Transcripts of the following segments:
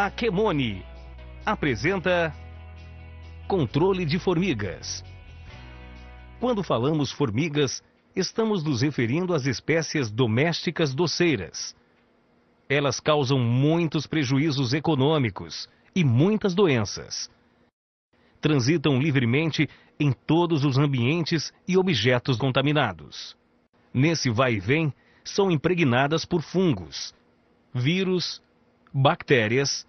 A apresenta Controle de Formigas. Quando falamos formigas, estamos nos referindo às espécies domésticas doceiras. Elas causam muitos prejuízos econômicos e muitas doenças. Transitam livremente em todos os ambientes e objetos contaminados. Nesse vai e vem, são impregnadas por fungos, vírus bactérias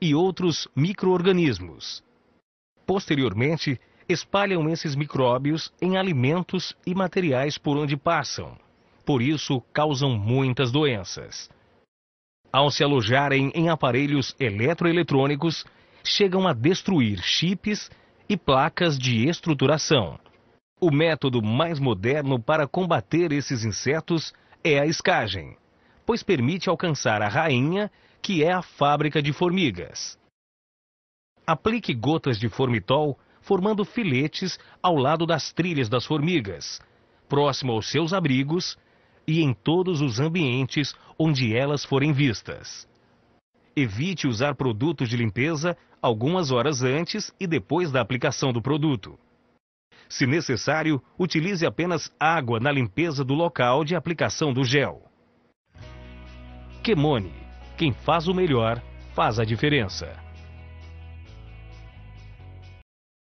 e outros microorganismos. Posteriormente, espalham esses micróbios em alimentos e materiais por onde passam. Por isso, causam muitas doenças. Ao se alojarem em aparelhos eletroeletrônicos, chegam a destruir chips e placas de estruturação. O método mais moderno para combater esses insetos é a escagem, pois permite alcançar a rainha que é a fábrica de formigas. Aplique gotas de formitol formando filetes ao lado das trilhas das formigas, próximo aos seus abrigos e em todos os ambientes onde elas forem vistas. Evite usar produtos de limpeza algumas horas antes e depois da aplicação do produto. Se necessário, utilize apenas água na limpeza do local de aplicação do gel. Quemone quem faz o melhor faz a diferença.